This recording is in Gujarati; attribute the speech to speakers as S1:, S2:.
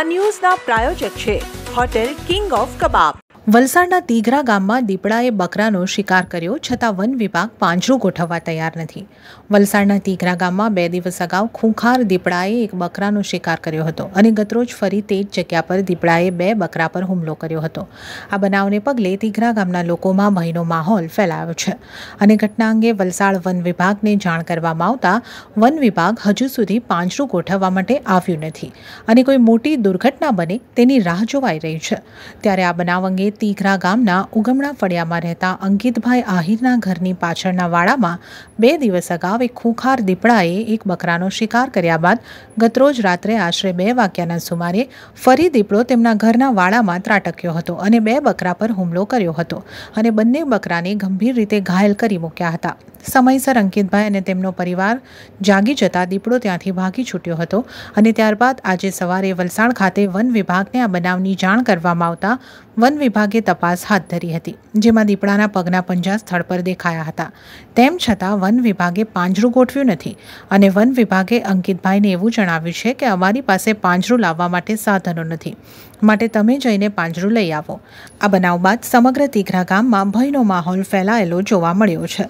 S1: આ ન્યૂઝના પ્રાયોજક છે હોટેલ કિંગ ઓફ કબાબ વલસાડના તીઘરા ગામમાં દીપડાએ બકરાનો શિકાર કર્યો છતાં વન વિભાગ પાંજરું ગોઠવવા તૈયાર નથી વલસાડના તીઘરા ગામમાં બે દિવસ અગાઉ ખૂંખાર દીપડાએ એક બકરાનો શિકાર કર્યો હતો અને ગતરોજ ફરી તે જ જગ્યા પર દીપડાએ બે બકરા પર હુમલો કર્યો હતો આ બનાવને પગલે તીઘરા ગામના લોકોમાં ભયનો માહોલ ફેલાયો છે અને ઘટના અંગે વલસાડ વન વિભાગને જાણ કરવામાં આવતા વન વિભાગ હજુ સુધી પાંજરું ગોઠવવા માટે આવ્યું નથી અને કોઈ મોટી દુર્ઘટના બને તેની રાહ જોવાઈ રહી છે ત્યારે આ બનાવ અંગે તીઘરા ગામના ઉગમણા ફળિયામાં રહેતા અંકિતભાઈ આહિરના ઘરની પાછળના વાડામાં બે દિવસ અગાઉ એક ખૂંખાર દીપડાએ એક બકરાનો શિકાર કર્યા બાદ ગતરોજ રાત્રે આશરે બે વાગ્યાના સુમારે ફરી દીપડો તેમના ઘરના વાડામાં ત્રાટક્યો હતો અને બે બકરા પર હુમલો કર્યો હતો અને બંને બકરાને ગંભીર રીતે ઘાયલ કરી મૂક્યા હતા સમયસર અંકિતભાઈ અને તેમનો પરિવાર જાગી જતા દીપડો ત્યાંથી ભાગી છૂટ્યો હતો અને ત્યારબાદ આજે સવારે વલસાડ ખાતે વન વિભાગને આ બનાવની જાણ કરવામાં આવતા વન વિભાગે તપાસ હાથ ધરી હતી જેમાં દીપડાના પગના પંજા સ્થળ પર દેખાયા હતા તેમ છતાં વન વિભાગે પાંજરું ગોઠવ્યું નથી અને વન વિભાગે અંકિતભાઈને એવું જણાવ્યું છે કે અમારી પાસે પાંજરું લાવવા માટે સાધનો નથી માટે તમે જઈને પાંજરું લઈ આવો આ બનાવ બાદ સમગ્ર તીઘરા ગામમાં ભયનો માહોલ ફેલાયેલો જોવા મળ્યો છે